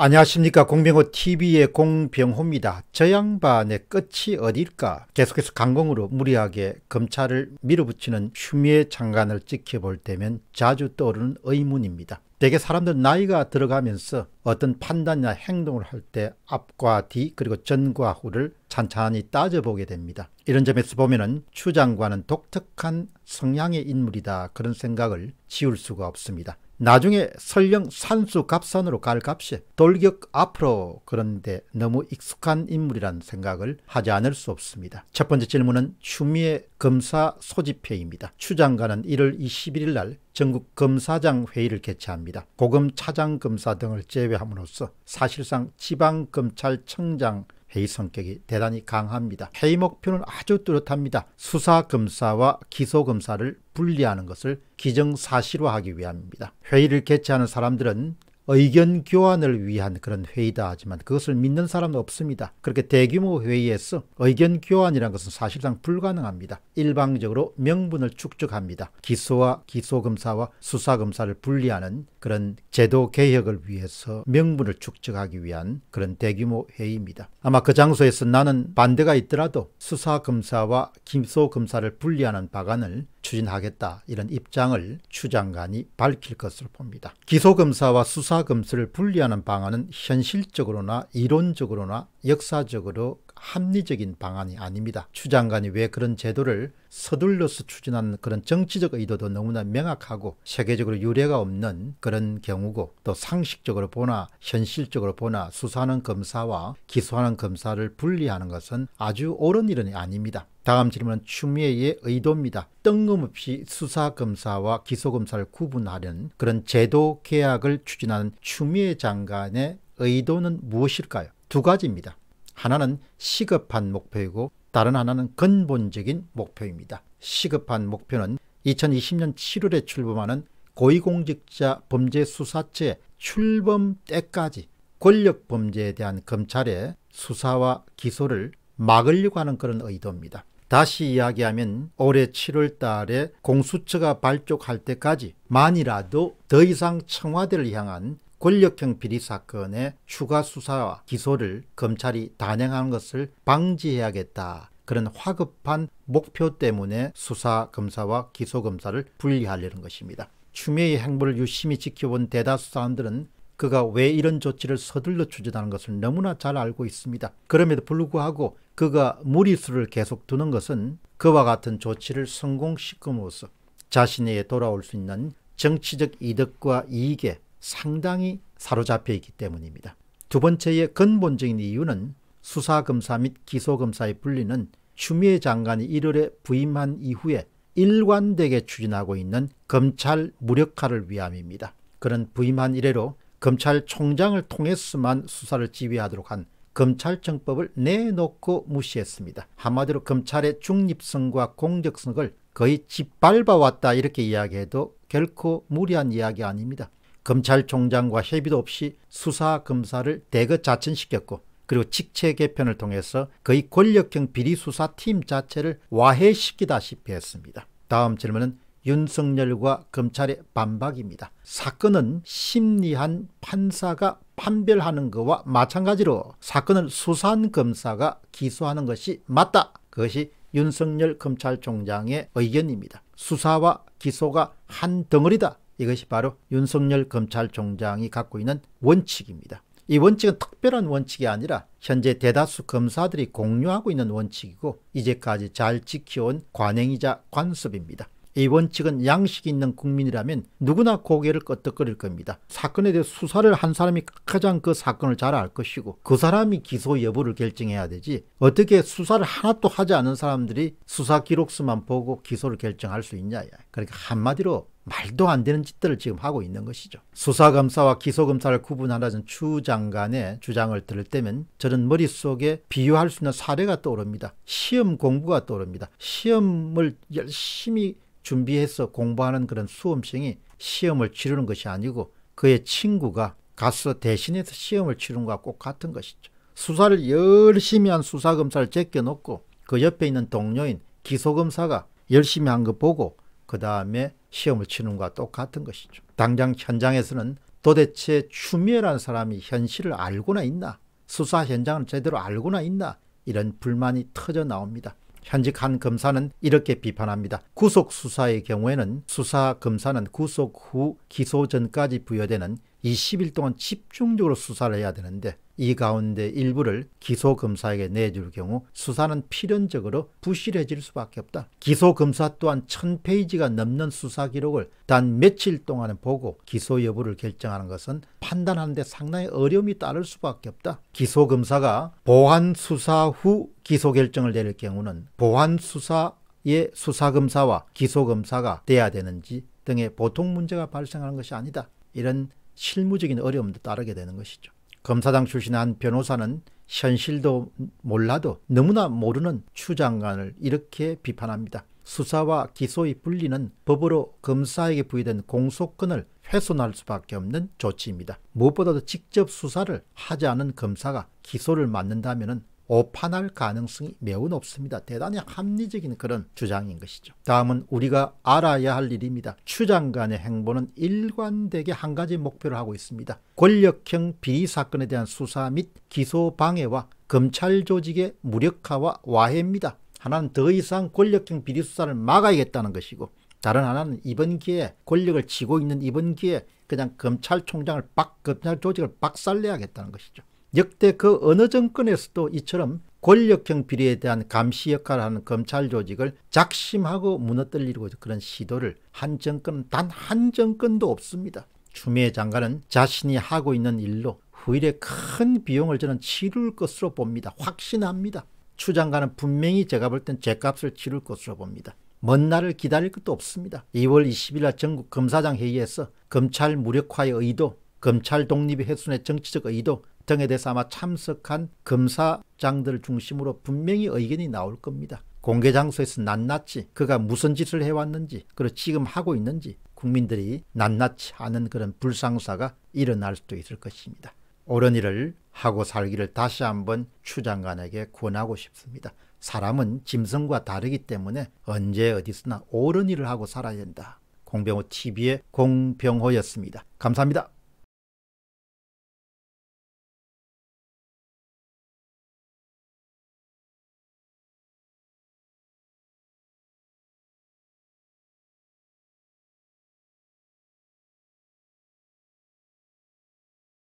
안녕하십니까 공병호 TV의 공병호입니다. 저 양반의 끝이 어딜까 계속해서 강공으로 무리하게 검찰을 밀어붙이는 추미애 장관을 지켜볼 때면 자주 떠오르는 의문입니다. 대개 사람들 나이가 들어가면서 어떤 판단이나 행동을 할 때 앞과 뒤 그리고 전과 후를 찬찬히 따져보게 됩니다. 이런 점에서 보면 추 장관은 독특한 성향의 인물이다 그런 생각을 지울 수가 없습니다. 나중에 설령 산수 갑산으로 갈 값이 돌격 앞으로 그런데 너무 익숙한 인물이란 생각을 하지 않을 수 없습니다. 첫 번째 질문은 추미애 검사 소집회입니다. 추장관은 1월 21일 날 전국 검사장 회의를 개최합니다. 고검 차장 검사 등을 제외함으로써 사실상 지방검찰청장 회의 성격이 대단히 강합니다. 회의 목표는 아주 뚜렷합니다. 수사검사와 기소검사를 분리하는 것을 기정사실화하기 위함입니다. 회의를 개최하는 사람들은 의견 교환을 위한 그런 회의다 하지만 그것을 믿는 사람은 없습니다. 그렇게 대규모 회의에서 의견 교환이라는 것은 사실상 불가능합니다. 일방적으로 명분을 축적합니다. 기소와 기소검사와 수사검사를 분리하는 그런 제도 개혁을 위해서 명분을 축적하기 위한 그런 대규모 회의입니다. 아마 그 장소에서 나는 반대가 있더라도 수사검사와 기소검사를 분리하는 방안을 추진하겠다 이런 입장을 추 장관이 밝힐 것으로 봅니다. 기소검사와 수사검사를 분리하는 방안은 현실적으로나 이론적으로나 역사적으로 합리적인 방안이 아닙니다. 추 장관이 왜 그런 제도를 서둘러서 추진하는 그런 정치적 의도도 너무나 명확하고 세계적으로 유례가 없는 그런 경우고 또 상식적으로 보나 현실적으로 보나 수사하는 검사와 기소하는 검사를 분리하는 것은 아주 옳은 일은 아닙니다. 다음 질문은 추미애의 의도입니다. 뜬금없이 수사검사와 기소검사를 구분하려는 그런 제도 개혁을 추진하는 추미애 장관의 의도는 무엇일까요? 두 가지입니다. 하나는 시급한 목표이고 다른 하나는 근본적인 목표입니다. 시급한 목표는 2020년 7월에 출범하는 고위공직자 범죄수사체 출범 때까지 권력 범죄에 대한 검찰의 수사와 기소를 막으려고 하는 그런 의도입니다. 다시 이야기하면 올해 7월 달에 공수처가 발족할 때까지 만이라도 더 이상 청와대를 향한 권력형 비리 사건의 추가 수사와 기소를 검찰이 단행하는 것을 방지해야겠다. 그런 화급한 목표 때문에 수사 검사와 기소 검사를 분리하려는 것입니다. 추미애의 행보를 유심히 지켜본 대다수 사람들은 그가 왜 이런 조치를 서둘러 추진하는 것을 너무나 잘 알고 있습니다. 그럼에도 불구하고 그가 무리수를 계속 두는 것은 그와 같은 조치를 성공시킴으로써 자신에게 돌아올 수 있는 정치적 이득과 이익에 상당히 사로잡혀 있기 때문입니다. 두 번째의 근본적인 이유는 수사검사 및기소검사에불리는 추미애 장관이 1월에 부임한 이후에 일관되게 추진하고 있는 검찰 무력화를 위함입니다. 그런 부임한 이래로 검찰총장을 통해서만 수사를 지휘하도록 한 검찰청법을 내놓고 무시했습니다. 한마디로 검찰의 중립성과 공적성을 거의 짓밟아왔다 이렇게 이야기해도 결코 무리한 이야기 아닙니다. 검찰총장과 협의도 없이 수사검사를 대거 자천시켰고 그리고 직책 개편을 통해서 거의 권력형 비리수사팀 자체를 와해시키다시피 했습니다. 다음 질문은 윤석열과 검찰의 반박입니다. 사건은 심리한 판사가 판별하는 것과 마찬가지로 사건을 수사한 검사가 기소하는 것이 맞다. 그것이 윤석열 검찰총장의 의견입니다. 수사와 기소가 한 덩어리다. 이것이 바로 윤석열 검찰총장이 갖고 있는 원칙입니다. 이 원칙은 특별한 원칙이 아니라 현재 대다수 검사들이 공유하고 있는 원칙이고 이제까지 잘 지켜온 관행이자 관습입니다. 이원 측은 양식이 있는 국민이라면 누구나 고개를 끄덕거릴 겁니다. 사건에 대해 수사를 한 사람이 가장 그 사건을 잘 알 것이고 그 사람이 기소 여부를 결정해야 되지 어떻게 수사를 하나도 하지 않은 사람들이 수사 기록서만 보고 기소를 결정할 수 있냐. 그러니까 한마디로 말도 안 되는 짓들을 지금 하고 있는 것이죠. 수사검사와 기소검사를 구분하라는 추 장관의 주장을 들을 때면 저는 머릿속에 비유할 수 있는 사례가 떠오릅니다. 시험 공부가 떠오릅니다. 시험을 열심히 준비해서 공부하는 그런 수험생이 시험을 치르는 것이 아니고 그의 친구가 가서 대신해서 시험을 치른 것과 꼭 같은 것이죠. 수사를 열심히 한 수사검사를 제껴놓고 그 옆에 있는 동료인 기소검사가 열심히 한거 보고 그 다음에 시험을 치는 것과 똑같은 것이죠. 당장 현장에서는 도대체 추미애라는 사람이 현실을 알고나 있나 수사 현장을 제대로 알고나 있나 이런 불만이 터져 나옵니다. 현직 한 검사는 이렇게 비판합니다. 구속 수사의 경우에는 수사 검사는 구속 후 기소 전까지 부여되는 20일 동안 집중적으로 수사를 해야 되는데 이 가운데 일부를 기소검사에게 내줄 경우 수사는 필연적으로 부실해질 수밖에 없다. 기소검사 또한 1000페이지가 넘는 수사 기록을 단 며칠 동안 보고 기소 여부를 결정하는 것은 판단하는데 상당히 어려움이 따를 수밖에 없다. 기소검사가 보안수사후 기소 결정을 내릴 경우는 보안수사의 수사검사와 기소검사가 돼야 되는지 등의 보통 문제가 발생하는 것이 아니다. 이런 실무적인 어려움도 따르게 되는 것이죠. 검사장 출신한 변호사는 현실도 몰라도 너무나 모르는 추장관을 이렇게 비판합니다. 수사와 기소의 분리는 법으로 검사에게 부여된 공소권을 훼손할 수밖에 없는 조치입니다. 무엇보다도 직접 수사를 하지 않은 검사가 기소를 맡는다면 오판할 가능성이 매우 높습니다. 대단히 합리적인 그런 주장인 것이죠. 다음은 우리가 알아야 할 일입니다. 추장 관의 행보는 일관되게 한 가지 목표를 하고 있습니다. 권력형 비리 사건에 대한 수사 및 기소 방해와 검찰 조직의 무력화와 와해입니다. 하나는 더 이상 권력형 비리 수사를 막아야겠다는 것이고 다른 하나는 이번 기회에 권력을 쥐고 있는 이번 기회에 그냥 검찰총장을 박, 검찰 조직을 박살내야겠다는 것이죠. 역대 그 어느 정권에서도 이처럼 권력형 비리에 대한 감시 역할을 하는 검찰 조직을 작심하고 무너뜨리고 그런 시도를 한 정권 단 한 정권도 없습니다. 추미애 장관은 자신이 하고 있는 일로 후일에 큰 비용을 저는 치를 것으로 봅니다. 확신합니다. 추 장관은 분명히 제가 볼땐 죗값을 치를 것으로 봅니다. 먼 날을 기다릴 것도 없습니다. 2월 20일 날 전국 검사장 회의에서 검찰 무력화의 의도, 검찰 독립의 훼손의 정치적 의도, 등에 대해서 아마 참석한 검사장들 중심으로 분명히 의견이 나올 겁니다. 공개 장소에서 낱낱이 그가 무슨 짓을 해왔는지 그리고 지금 하고 있는지 국민들이 낱낱이 아는 그런 불상사가 일어날 수도 있을 것입니다. 옳은 일을 하고 살기를 다시 한번 추장관에게 권하고 싶습니다. 사람은 짐승과 다르기 때문에 언제 어디서나 옳은 일을 하고 살아야 된다. 공병호 TV의 공병호였습니다. 감사합니다.